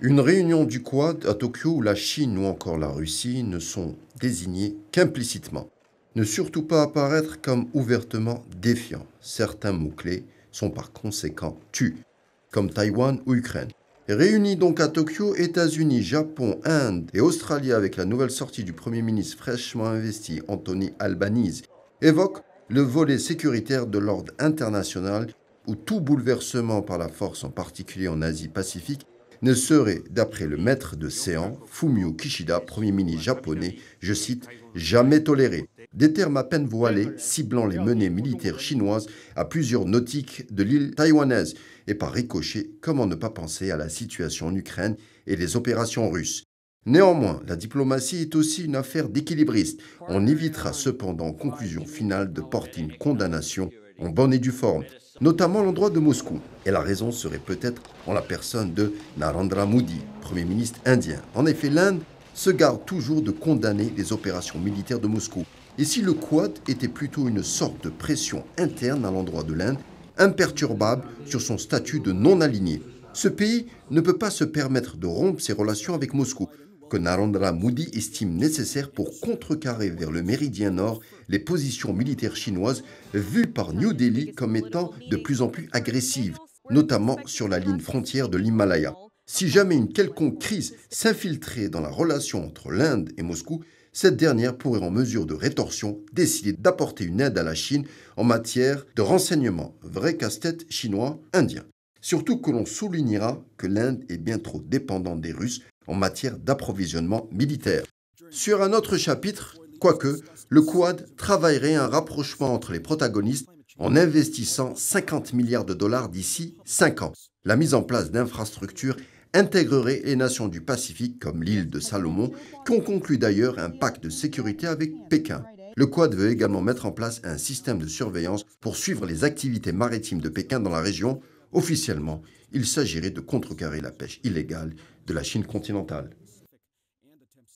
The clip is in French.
Une réunion du Quad à Tokyo où la Chine ou encore la Russie ne sont désignées qu'implicitement. Ne surtout pas apparaître comme ouvertement défiant. Certains mots-clés sont par conséquent tu, comme Taïwan ou Ukraine. Réunis donc à Tokyo, États-Unis, Japon, Inde et Australie avec la nouvelle sortie du Premier ministre fraîchement investi Anthony Albanese, évoquent le volet sécuritaire de l'ordre international où tout bouleversement par la force, en particulier en Asie-Pacifique, ne serait, d'après le maître de séance, Fumio Kishida, Premier ministre japonais, je cite, jamais toléré. Des termes à peine voilés ciblant les menées militaires chinoises à plusieurs nautiques de l'île taïwanaise. Et par ricochet, comment ne pas penser à la situation en Ukraine et les opérations russes Néanmoins, la diplomatie est aussi une affaire d'équilibriste. On évitera cependant, conclusion finale, de porter une condamnation en bonne et due forme, notamment l'endroit de Moscou. Et la raison serait peut-être en la personne de Narendra Modi, Premier ministre indien. En effet, l'Inde se garde toujours de condamner les opérations militaires de Moscou. Et si le Quad était plutôt une sorte de pression interne à l'endroit de l'Inde, imperturbable sur son statut de non-aligné, ce pays ne peut pas se permettre de rompre ses relations avec Moscou que Narendra Modi estime nécessaire pour contrecarrer vers le méridien nord les positions militaires chinoises vues par New Delhi comme étant de plus en plus agressives, notamment sur la ligne frontière de l'Himalaya. Si jamais une quelconque crise s'infiltrait dans la relation entre l'Inde et Moscou, cette dernière pourrait en mesure de rétorsion décider d'apporter une aide à la Chine en matière de renseignement, vrai casse-tête chinois-indien. Surtout que l'on soulignera que l'Inde est bien trop dépendante des Russes en matière d'approvisionnement militaire. Sur un autre chapitre, quoique, le Quad travaillerait un rapprochement entre les protagonistes en investissant 50 milliards de dollars d'ici 5 ans. La mise en place d'infrastructures intégrerait les nations du Pacifique comme l'île de Salomon, qui ont conclu d'ailleurs un pacte de sécurité avec Pékin. Le Quad veut également mettre en place un système de surveillance pour suivre les activités maritimes de Pékin dans la région, Officiellement, il s'agirait de contrecarrer la pêche illégale de la Chine continentale.